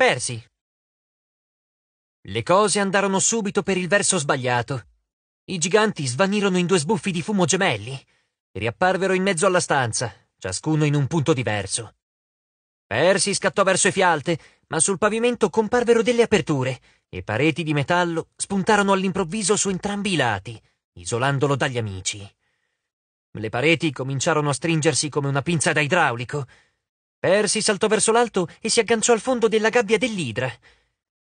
persi. Le cose andarono subito per il verso sbagliato. I giganti svanirono in due sbuffi di fumo gemelli e riapparvero in mezzo alla stanza, ciascuno in un punto diverso. Persi scattò verso i fialte, ma sul pavimento comparvero delle aperture e pareti di metallo spuntarono all'improvviso su entrambi i lati, isolandolo dagli amici. Le pareti cominciarono a stringersi come una pinza da idraulico Percy saltò verso l'alto e si agganciò al fondo della gabbia dell'idra.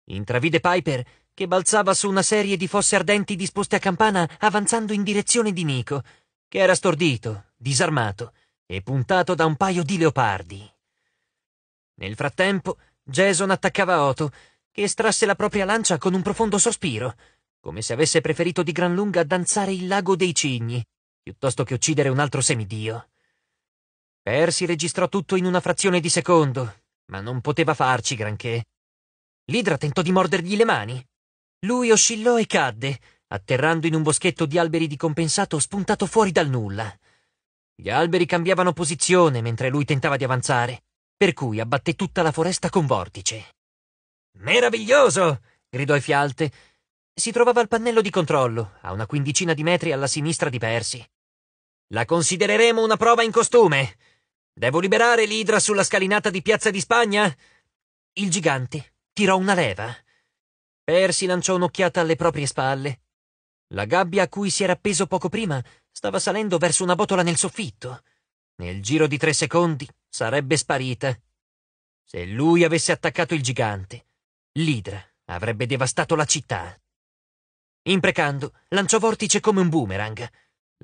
Intravide Piper che balzava su una serie di fosse ardenti disposte a campana avanzando in direzione di Nico, che era stordito, disarmato e puntato da un paio di leopardi. Nel frattempo, Jason attaccava Otto, che estrasse la propria lancia con un profondo sospiro, come se avesse preferito di gran lunga danzare il lago dei cigni, piuttosto che uccidere un altro semidio. Percy registrò tutto in una frazione di secondo, ma non poteva farci granché. L'idra tentò di mordergli le mani. Lui oscillò e cadde, atterrando in un boschetto di alberi di compensato spuntato fuori dal nulla. Gli alberi cambiavano posizione mentre lui tentava di avanzare, per cui abbatté tutta la foresta con vortice. Meraviglioso! gridò Fialte. Si trovava al pannello di controllo, a una quindicina di metri alla sinistra di Persi. La considereremo una prova in costume. Devo liberare l'idra sulla scalinata di Piazza di Spagna? Il gigante tirò una leva. Persi lanciò un'occhiata alle proprie spalle. La gabbia a cui si era appeso poco prima stava salendo verso una botola nel soffitto. Nel giro di tre secondi sarebbe sparita. Se lui avesse attaccato il gigante, l'idra avrebbe devastato la città. Imprecando, lanciò vortice come un boomerang.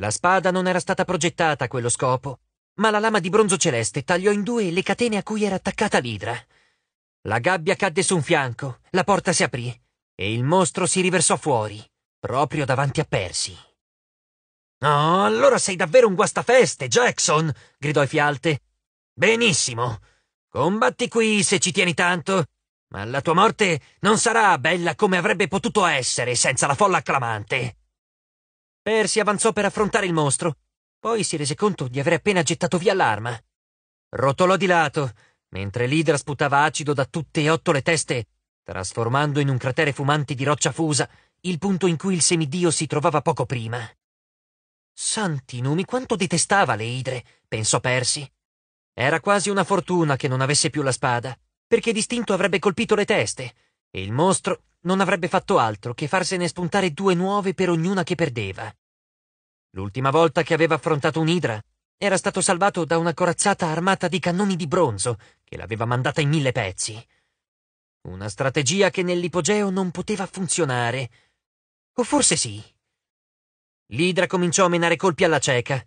La spada non era stata progettata a quello scopo, ma la lama di bronzo celeste tagliò in due le catene a cui era attaccata l'idra. La gabbia cadde su un fianco, la porta si aprì e il mostro si riversò fuori, proprio davanti a Percy. Oh, allora sei davvero un guastafeste, Jackson! gridò Fialte. Benissimo. Combatti qui se ci tieni tanto, ma la tua morte non sarà bella come avrebbe potuto essere senza la folla acclamante. Percy avanzò per affrontare il mostro, poi si rese conto di aver appena gettato via l'arma. Rotolò di lato, mentre l'idra sputava acido da tutte e otto le teste, trasformando in un cratere fumante di roccia fusa il punto in cui il semidio si trovava poco prima. Santi numi, quanto detestava le idre, pensò Persi. Era quasi una fortuna che non avesse più la spada, perché distinto avrebbe colpito le teste, e il mostro non avrebbe fatto altro che farsene spuntare due nuove per ognuna che perdeva. L'ultima volta che aveva affrontato un'idra era stato salvato da una corazzata armata di cannoni di bronzo che l'aveva mandata in mille pezzi. Una strategia che nell'ipogeo non poteva funzionare. O forse sì. L'idra cominciò a menare colpi alla cieca.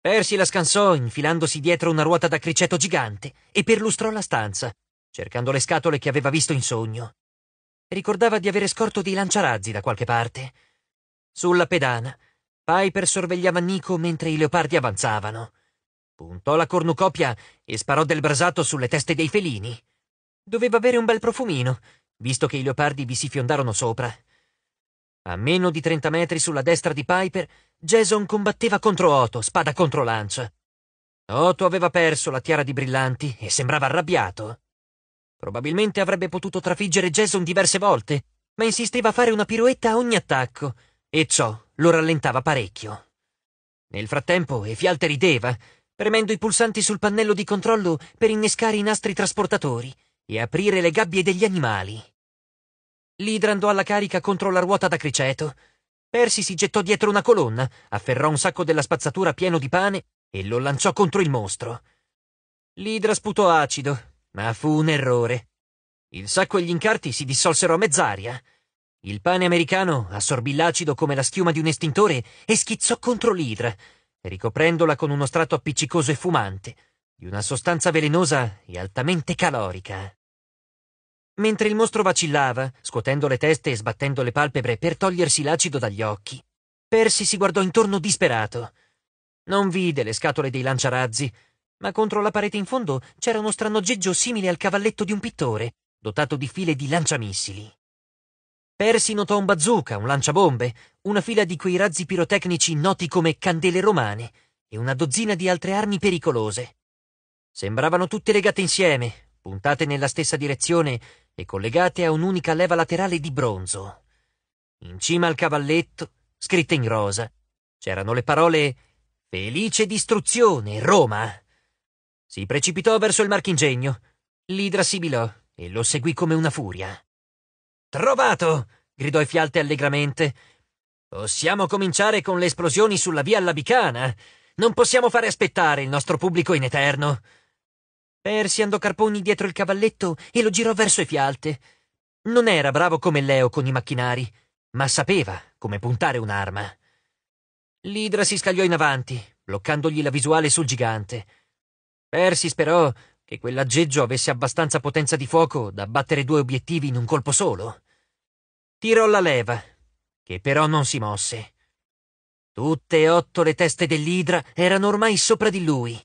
Persi la scansò infilandosi dietro una ruota da criceto gigante e perlustrò la stanza, cercando le scatole che aveva visto in sogno. Ricordava di avere scorto dei lanciarazzi da qualche parte. Sulla pedana Piper sorvegliava Nico mentre i leopardi avanzavano. Puntò la cornucopia e sparò del brasato sulle teste dei felini. Doveva avere un bel profumino, visto che i leopardi vi si fiondarono sopra. A meno di 30 metri sulla destra di Piper, Jason combatteva contro Otto, spada contro lancia. Otto aveva perso la tiara di brillanti e sembrava arrabbiato. Probabilmente avrebbe potuto trafiggere Jason diverse volte, ma insisteva a fare una piruetta a ogni attacco e ciò lo rallentava parecchio. Nel frattempo Efialte rideva, premendo i pulsanti sul pannello di controllo per innescare i nastri trasportatori e aprire le gabbie degli animali. L'idra andò alla carica contro la ruota da criceto. Persi si gettò dietro una colonna, afferrò un sacco della spazzatura pieno di pane e lo lanciò contro il mostro. L'idra sputò acido, ma fu un errore. Il sacco e gli incarti si dissolsero a mezz'aria. Il pane americano assorbì l'acido come la schiuma di un estintore e schizzò contro l'idra, ricoprendola con uno strato appiccicoso e fumante, di una sostanza velenosa e altamente calorica. Mentre il mostro vacillava, scuotendo le teste e sbattendo le palpebre per togliersi l'acido dagli occhi, Percy si guardò intorno disperato. Non vide le scatole dei lanciarazzi, ma contro la parete in fondo c'era uno strano geggio simile al cavalletto di un pittore, dotato di file di lanciamissili. Persi notò un bazooka, un lanciabombe, una fila di quei razzi pirotecnici noti come candele romane e una dozzina di altre armi pericolose. Sembravano tutte legate insieme, puntate nella stessa direzione e collegate a un'unica leva laterale di bronzo. In cima al cavalletto, scritte in rosa, c'erano le parole Felice distruzione, Roma. Si precipitò verso il marchingegno. L'idra sibilò e lo seguì come una furia. Trovato! gridò il Fialte allegramente. Possiamo cominciare con le esplosioni sulla via Labicana. Non possiamo fare aspettare il nostro pubblico in eterno. Persi andò Carponi dietro il cavalletto e lo girò verso i Fialte. Non era bravo come Leo con i macchinari, ma sapeva come puntare un'arma. L'idra si scagliò in avanti, bloccandogli la visuale sul gigante. Persis però che quell'aggeggio avesse abbastanza potenza di fuoco da battere due obiettivi in un colpo solo. Tirò la leva, che però non si mosse. Tutte e otto le teste dell'idra erano ormai sopra di lui,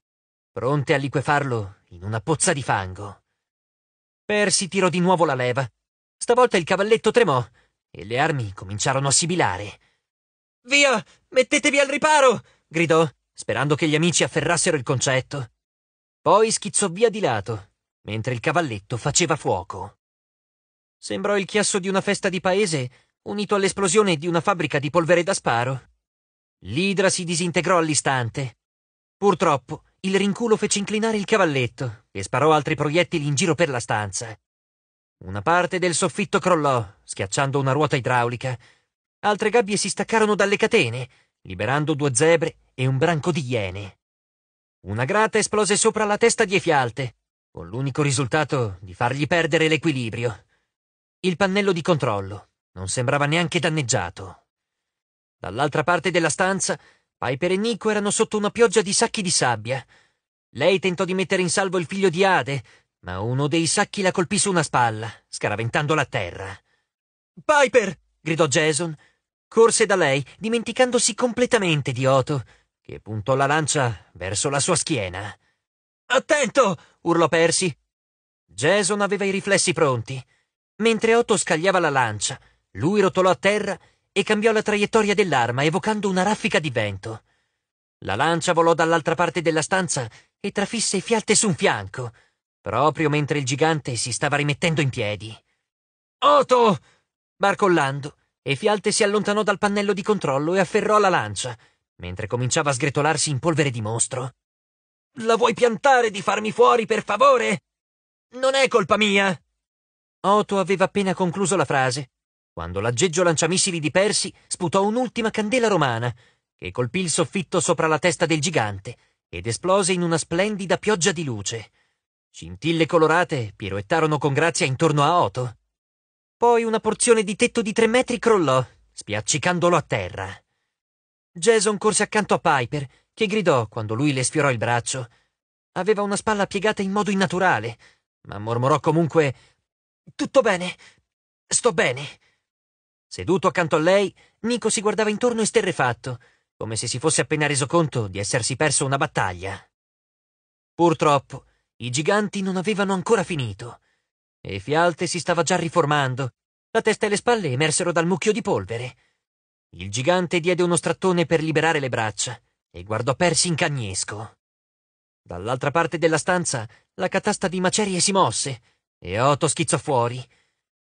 pronte a liquefarlo in una pozza di fango. Persi tirò di nuovo la leva. Stavolta il cavalletto tremò e le armi cominciarono a sibilare. Via, mettetevi al riparo! gridò, sperando che gli amici afferrassero il concetto. Poi schizzò via di lato, mentre il cavalletto faceva fuoco. Sembrò il chiasso di una festa di paese unito all'esplosione di una fabbrica di polvere da sparo. L'idra si disintegrò all'istante. Purtroppo, il rinculo fece inclinare il cavalletto e sparò altri proiettili in giro per la stanza. Una parte del soffitto crollò, schiacciando una ruota idraulica. Altre gabbie si staccarono dalle catene, liberando due zebre e un branco di iene. Una grata esplose sopra la testa di Efialte, con l'unico risultato di fargli perdere l'equilibrio. Il pannello di controllo non sembrava neanche danneggiato. Dall'altra parte della stanza, Piper e Nico erano sotto una pioggia di sacchi di sabbia. Lei tentò di mettere in salvo il figlio di Ade, ma uno dei sacchi la colpì su una spalla, scaraventandola a terra. Piper! gridò Jason. Corse da lei, dimenticandosi completamente di Otto e puntò la lancia verso la sua schiena. Attento! urlò Percy. Jason aveva i riflessi pronti. Mentre Otto scagliava la lancia, lui rotolò a terra e cambiò la traiettoria dell'arma, evocando una raffica di vento. La lancia volò dall'altra parte della stanza e trafisse fialte su un fianco, proprio mentre il gigante si stava rimettendo in piedi. Otto! barcollando, e Fialte si allontanò dal pannello di controllo e afferrò la lancia, mentre cominciava a sgretolarsi in polvere di mostro. La vuoi piantare di farmi fuori, per favore? Non è colpa mia! Otto aveva appena concluso la frase, quando l'aggeggio lanciamissili di Persi sputò un'ultima candela romana, che colpì il soffitto sopra la testa del gigante ed esplose in una splendida pioggia di luce. Scintille colorate piroettarono con grazia intorno a Otto. Poi una porzione di tetto di tre metri crollò, spiaccicandolo a terra. Jason corse accanto a Piper, che gridò quando lui le sfiorò il braccio. Aveva una spalla piegata in modo innaturale, ma mormorò comunque Tutto bene. Sto bene. Seduto accanto a lei, Nico si guardava intorno esterrefatto, come se si fosse appena reso conto di essersi perso una battaglia. Purtroppo, i giganti non avevano ancora finito. E Fialte si stava già riformando. La testa e le spalle emersero dal mucchio di polvere. Il gigante diede uno strattone per liberare le braccia e guardò Percy in cagnesco. Dall'altra parte della stanza la catasta di macerie si mosse e Otto schizzò fuori.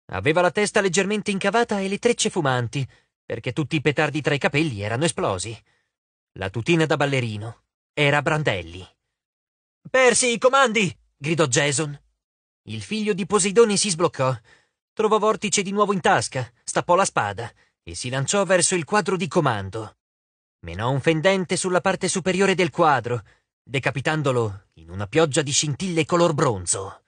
Aveva la testa leggermente incavata e le trecce fumanti, perché tutti i petardi tra i capelli erano esplosi. La tutina da ballerino era Brandelli. Persi i comandi! gridò Jason. Il figlio di Poseidone si sbloccò. Trovò Vortice di nuovo in tasca, stappò la spada e si lanciò verso il quadro di comando. Menò un fendente sulla parte superiore del quadro, decapitandolo in una pioggia di scintille color bronzo.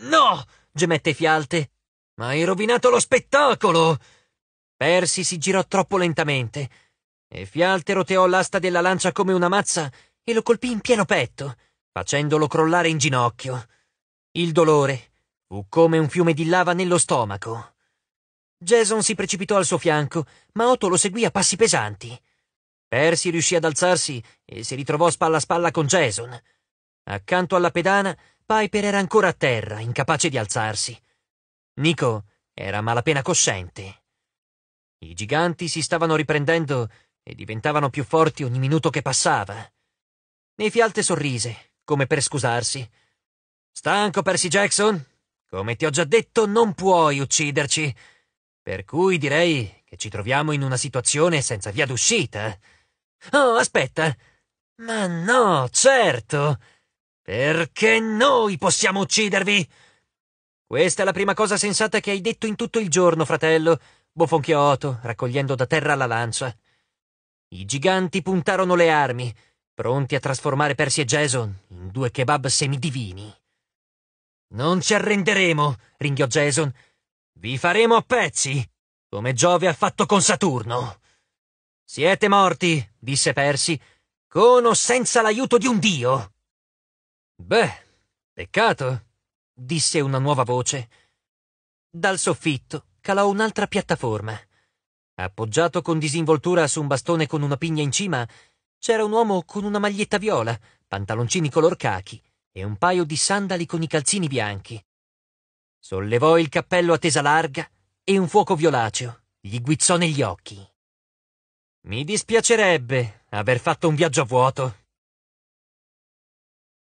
No! gemette Fialte. Ma hai rovinato lo spettacolo! Persi si girò troppo lentamente e Fialte roteò l'asta della lancia come una mazza e lo colpì in pieno petto, facendolo crollare in ginocchio. Il dolore fu come un fiume di lava nello stomaco. Jason si precipitò al suo fianco, ma Otto lo seguì a passi pesanti. Percy riuscì ad alzarsi e si ritrovò spalla a spalla con Jason. Accanto alla pedana, Piper era ancora a terra, incapace di alzarsi. Nico era malapena cosciente. I giganti si stavano riprendendo e diventavano più forti ogni minuto che passava. Nefialte sorrise, come per scusarsi. Stanco, Percy Jackson? Come ti ho già detto, non puoi ucciderci. Per cui direi che ci troviamo in una situazione senza via d'uscita. Oh, aspetta! Ma no, certo! Perché noi possiamo uccidervi! Questa è la prima cosa sensata che hai detto in tutto il giorno, fratello, bofonchiò Otto, raccogliendo da terra la lancia. I giganti puntarono le armi, pronti a trasformare Percy e Jason in due kebab semidivini. Non ci arrenderemo, ringhiò Jason, vi faremo a pezzi, come Giove ha fatto con Saturno. Siete morti, disse Persi, con o senza l'aiuto di un dio. Beh, peccato, disse una nuova voce. Dal soffitto calò un'altra piattaforma. Appoggiato con disinvoltura su un bastone con una pigna in cima, c'era un uomo con una maglietta viola, pantaloncini color cachi e un paio di sandali con i calzini bianchi. Sollevò il cappello a tesa larga e un fuoco violaceo gli guizzò negli occhi. Mi dispiacerebbe aver fatto un viaggio a vuoto,